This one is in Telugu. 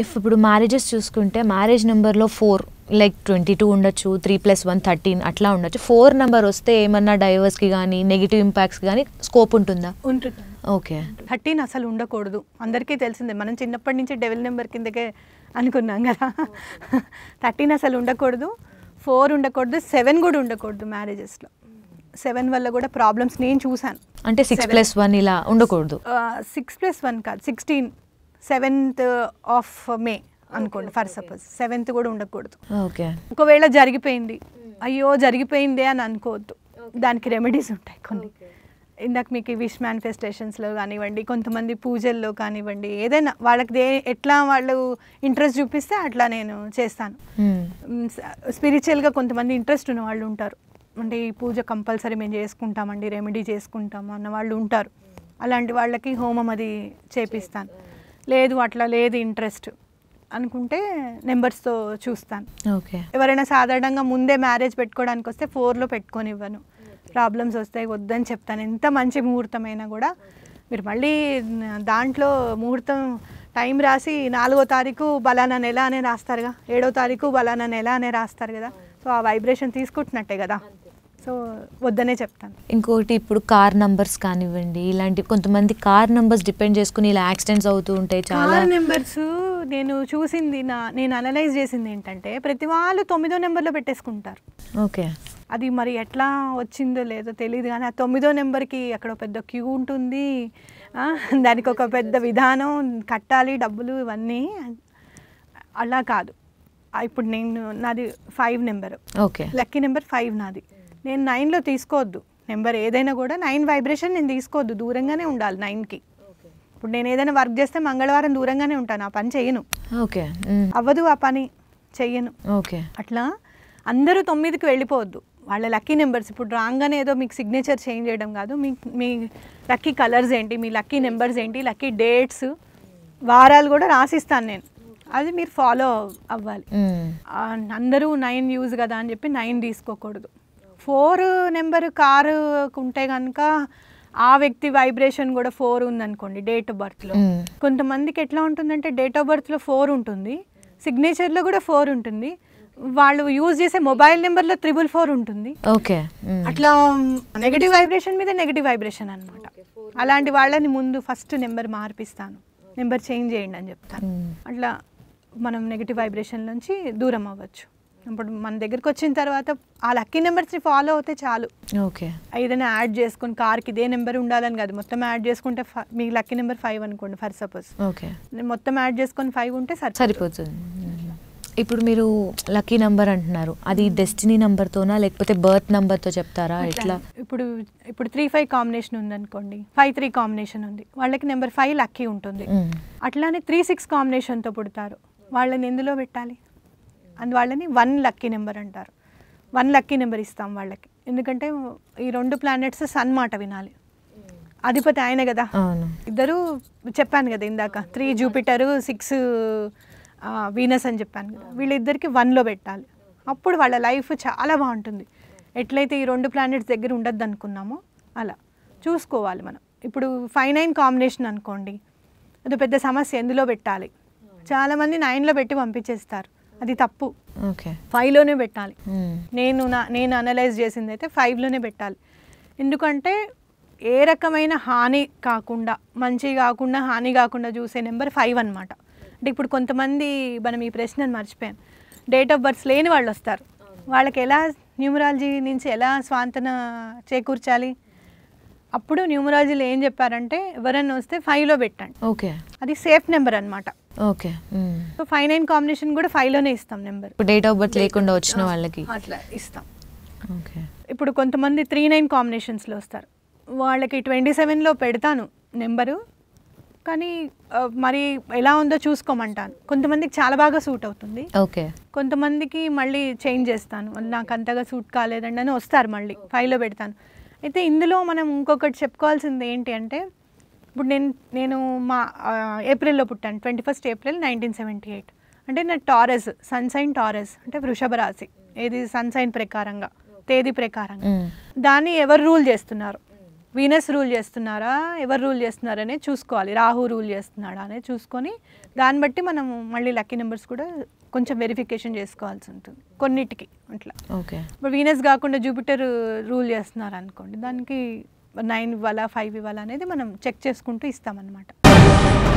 ఇఫ్ ఇప్పుడు మ్యారేజెస్ చూసుకుంటే మ్యారేజ్ నెంబర్లో ఫోర్ లైక్ ట్వంటీ టూ ఉండొచ్చు త్రీ ప్లస్ వన్ థర్టీన్ అట్లా ఉండొచ్చు ఫోర్ నెంబర్ వస్తే ఏమన్నా డైవర్స్కి కానీ నెగిటివ్ ఇంపాక్ట్స్ కానీ స్కోప్ ఉంటుందా ఉంటుంది ఓకే థర్టీన్ అసలు ఉండకూడదు అందరికీ తెలిసిందే మనం చిన్నప్పటి నుంచి డెవల్ నెంబర్ కిందకే అనుకున్నాం కదా థర్టీన్ అసలు ఉండకూడదు ఫోర్ ఉండకూడదు సెవెన్ కూడా ఉండకూడదు మ్యారేజెస్లో సెవెన్ వల్ల కూడా ప్రాబ్లమ్స్ నేను చూశాను అంటే సిక్స్ ప్లస్ వన్ ఇలా ఉండకూడదు సిక్స్ ప్లస్ వన్ కాదు సిక్స్టీన్ సెవెంత్ ఆఫ్ మే అనుకోండి ఫర్ సపోజ్ సెవెంత్ కూడా ఉండకూడదు ఓకే ఒకవేళ జరిగిపోయింది అయ్యో జరిగిపోయిందే అని అనుకోవద్దు దానికి రెమెడీస్ ఉంటాయి కొన్ని ఇందాక మీకు విష్ మేనిఫెస్టేషన్స్లో కానివ్వండి కొంతమంది పూజల్లో కానివ్వండి ఏదైనా వాళ్ళకి దే ఎట్లా వాళ్ళు ఇంట్రెస్ట్ చూపిస్తే అట్లా నేను చేస్తాను స్పిరిచువల్గా కొంతమంది ఇంట్రెస్ట్ ఉన్న వాళ్ళు ఉంటారు అంటే ఈ పూజ కంపల్సరీ మేము చేసుకుంటామండి రెమెడీ చేసుకుంటాము అన్న వాళ్ళు ఉంటారు అలాంటి వాళ్ళకి హోమం అది చేపిస్తాను లేదు అట్లా లేదు ఇంట్రెస్ట్ అనుకుంటే నెంబర్స్తో చూస్తాను ఓకే ఎవరైనా సాధారణంగా ముందే మ్యారేజ్ పెట్టుకోవడానికి వస్తే ఫోర్లో పెట్టుకొని ఇవ్వను ప్రాబ్లమ్స్ వస్తాయి వద్దని చెప్తాను ఎంత మంచి ముహూర్తమైనా కూడా మీరు మళ్ళీ దాంట్లో ముహూర్తం టైం రాసి నాలుగో తారీఖు బలానా నెల అనే రాస్తారుగా ఏడో తారీఖు బలానా నెల అనే రాస్తారు కదా సో ఆ వైబ్రేషన్ తీసుకుంటున్నట్టే కదా సో వద్దనే చెప్తాను ఇంకోటి ఇప్పుడు కార్ నంబర్స్ కానివ్వండి ఇలాంటి కొంతమంది కార్ నంబర్స్ డిపెండ్ చేసుకుని ఇలా యాక్సిడెంట్స్ అవుతూ ఉంటాయి చాలా నెంబర్స్ నేను చూసింది నా నేను అనలైజ్ చేసింది ఏంటంటే ప్రతి వాళ్ళు తొమ్మిదో నెంబర్లో పెట్టేసుకుంటారు ఓకే అది మరి ఎట్లా వచ్చిందో లేదో తెలియదు కానీ ఆ తొమ్మిదో నెంబర్కి అక్కడ పెద్ద క్యూ ఉంటుంది దానికి ఒక పెద్ద విధానం కట్టాలి డబ్బులు ఇవన్నీ అలా కాదు ఇప్పుడు నేను నాది five number okay lucky number five నాది నేను నైన్లో తీసుకోవద్దు నెంబర్ ఏదైనా కూడా నైన్ వైబ్రేషన్ నేను తీసుకోవద్దు దూరంగానే ఉండాలి నైన్కి ఇప్పుడు నేను ఏదైనా వర్క్ చేస్తే మంగళవారం దూరంగానే ఉంటాను ఆ పని చెయ్యను ఓకే అవ్వదు ఆ పని చెయ్యను ఓకే అట్లా అందరూ తొమ్మిదికి వెళ్ళిపోవద్దు వాళ్ళ లక్కీ నెంబర్స్ ఇప్పుడు రాంగ్గానే ఏదో మీకు సిగ్నేచర్ చేంజ్ చేయడం కాదు మీ మీ లక్కీ కలర్స్ ఏంటి మీ లక్కీ నెంబర్స్ ఏంటి లక్కీ డేట్స్ వారాలు కూడా రాసిస్తాను నేను అది మీరు ఫాలో అవ్వాలి అందరూ నైన్ యూజ్ కదా అని చెప్పి నైన్ తీసుకోకూడదు ఫోర్ నెంబర్ కారు ఉంటే కనుక ఆ వ్యక్తి వైబ్రేషన్ కూడా ఫోర్ ఉందనుకోండి డేట్ ఆఫ్ బర్త్లో కొంతమందికి ఎట్లా ఉంటుందంటే డేట్ ఆఫ్ బర్త్లో ఫోర్ ఉంటుంది సిగ్నేచర్లో కూడా ఫోర్ ఉంటుంది వాళ్ళు యూజ్ చేసే మొబైల్ నెంబర్లో త్రిబుల్ ఫోర్ ఉంటుంది ఓకే అట్లా నెగిటివ్ వైబ్రేషన్ మీద నెగిటివ్ వైబ్రేషన్ అనమాట అలాంటి వాళ్ళని ముందు ఫస్ట్ నెంబర్ మార్పిస్తాను నెంబర్ చేంజ్ చేయండి అని చెప్తాను అట్లా మనం నెగిటివ్ వైబ్రేషన్ నుంచి దూరం అవ్వచ్చు ఇప్పుడు మన దగ్గరకు వచ్చిన తర్వాత ఆ లక్కీ నెంబర్స్ని ఫాలో అవుతే చాలు ఓకే ఏదైనా యాడ్ చేసుకుని కార్కి ఇదే నెంబర్ ఉండాలని కాదు మొత్తం యాడ్ చేసుకుంటే మీ లక్కీ నెంబర్ ఫైవ్ అనుకోండి ఫర్ సపోజ్ ఓకే మొత్తం యాడ్ చేసుకొని ఫైవ్ ఉంటే సరిపోతుంది ఇప్పుడు మీరు లక్కీ నెంబర్ అంటున్నారు అది డెస్టినీ నెంబర్తోనా లేకపోతే బర్త్ నెంబర్తో చెప్తారా ఎట్లా ఇప్పుడు ఇప్పుడు త్రీ ఫైవ్ కాంబినేషన్ ఉందనుకోండి ఫైవ్ త్రీ కాంబినేషన్ ఉంది వాళ్ళకి నెంబర్ ఫైవ్ లక్కీ ఉంటుంది అట్లానే త్రీ సిక్స్ కాంబినేషన్తో పుడతారు వాళ్ళని ఎందులో పెట్టాలి అందు వాళ్ళని వన్ లక్కీ నెంబర్ అంటారు వన్ లక్కీ నెంబర్ ఇస్తాం వాళ్ళకి ఎందుకంటే ఈ రెండు ప్లానెట్స్ సన్ మాట వినాలి అధిపతి ఆయనే కదా ఇద్దరు చెప్పాను కదా ఇందాక త్రీ జూపిటరు సిక్స్ వీనస్ అని చెప్పాను కదా వీళ్ళిద్దరికి వన్లో పెట్టాలి అప్పుడు వాళ్ళ లైఫ్ చాలా బాగుంటుంది ఎట్లయితే ఈ రెండు ప్లానెట్స్ దగ్గర ఉండద్దు అనుకున్నామో అలా చూసుకోవాలి మనం ఇప్పుడు ఫైవ్ నైన్ కాంబినేషన్ అనుకోండి అది పెద్ద సమస్య ఎందులో పెట్టాలి చాలామంది నైన్లో పెట్టి పంపించేస్తారు అది తప్పు ఫైవ్లోనే పెట్టాలి నేను నా నేను అనలైజ్ చేసింది అయితే ఫైవ్లోనే పెట్టాలి ఎందుకంటే ఏ రకమైన హాని కాకుండా మంచి కాకుండా హాని కాకుండా చూసే నెంబర్ ఫైవ్ అనమాట అంటే ఇప్పుడు కొంతమంది మనం ఈ ప్రశ్నను మర్చిపోయాం డేట్ ఆఫ్ బర్త్స్ లేని వాళ్ళు వస్తారు వాళ్ళకి ఎలా న్యూమరాలజీ నుంచి ఎలా స్వాంతన చేకూర్చాలి అప్పుడు న్యూమరాలజీలో ఏం చెప్పారంటే ఎవరన్నా వస్తే ఫైవ్లో పెట్టండి ఓకే అది సేఫ్ నెంబర్ అనమాట okay so five nine combination కూడా ఫైవ్లోనే ఇస్తాం నెంబర్ ఇప్పుడు డేట్ ఆఫ్ బర్త్ లేకుండా వచ్చిన వాళ్ళకి అట్లా ఇస్తాం ఓకే ఇప్పుడు కొంతమంది త్రీ నైన్ కాంబినేషన్స్లో వస్తారు వాళ్ళకి ట్వంటీ సెవెన్లో పెడతాను నెంబరు కానీ మరి ఎలా ఉందో చూసుకోమంటాను కొంతమందికి చాలా బాగా సూట్ అవుతుంది ఓకే కొంతమందికి మళ్ళీ చేంజ్ చేస్తాను నాకు అంతగా సూట్ కాలేదండి అని వస్తారు మళ్ళీ ఫైవ్లో పెడతాను అయితే ఇందులో మనం ఇంకొకటి చెప్పుకోవాల్సింది ఏంటి అంటే ఇప్పుడు నేను నేను మా ఏప్రిల్లో పుట్టాను twenty first April nineteen seventy eight అంటే నా టారస్ సన్సైన్ టారస్ అంటే వృషభ రాశి ఏది సన్సైన్ ప్రకారంగా తేదీ ప్రకారంగా దాన్ని ఎవరు రూల్ చేస్తున్నారు వీనస్ రూల్ చేస్తున్నారా ఎవరు రూల్ చేస్తున్నారనే చూసుకోవాలి రాహు రూల్ చేస్తున్నాడా అనే చూసుకొని దాన్ని బట్టి మనం మళ్ళీ లక్కీ నెంబర్స్ కూడా కొంచెం వెరిఫికేషన్ చేసుకోవాల్సి ఉంటుంది కొన్నిటికి అట్లా ఓకే ఇప్పుడు వీనస్ కాకుండా జూపిటర్ రూల్ చేస్తున్నారు అనుకోండి దానికి నైన్ ఇవ్వాలా ఫైవ్ ఇవ్వాలా అనేది మనం చెక్ చేసుకుంటూ ఇస్తామన్నమాట